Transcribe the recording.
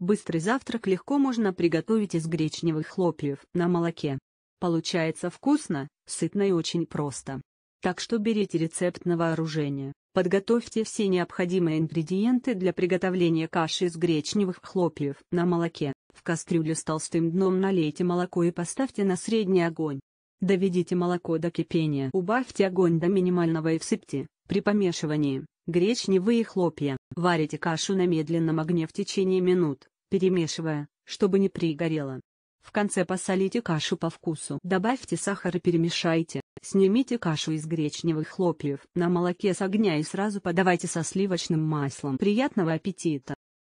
Быстрый завтрак легко можно приготовить из гречневых хлопьев на молоке. Получается вкусно, сытно и очень просто. Так что берите рецепт на вооружение, подготовьте все необходимые ингредиенты для приготовления каши из гречневых хлопьев на молоке. В кастрюлю с толстым дном налейте молоко и поставьте на средний огонь. Доведите молоко до кипения. Убавьте огонь до минимального и всыпьте, при помешивании, гречневые хлопья. Варите кашу на медленном огне в течение минут, перемешивая, чтобы не пригорело. В конце посолите кашу по вкусу. Добавьте сахар и перемешайте. Снимите кашу из гречневых хлопьев на молоке с огня и сразу подавайте со сливочным маслом. Приятного аппетита!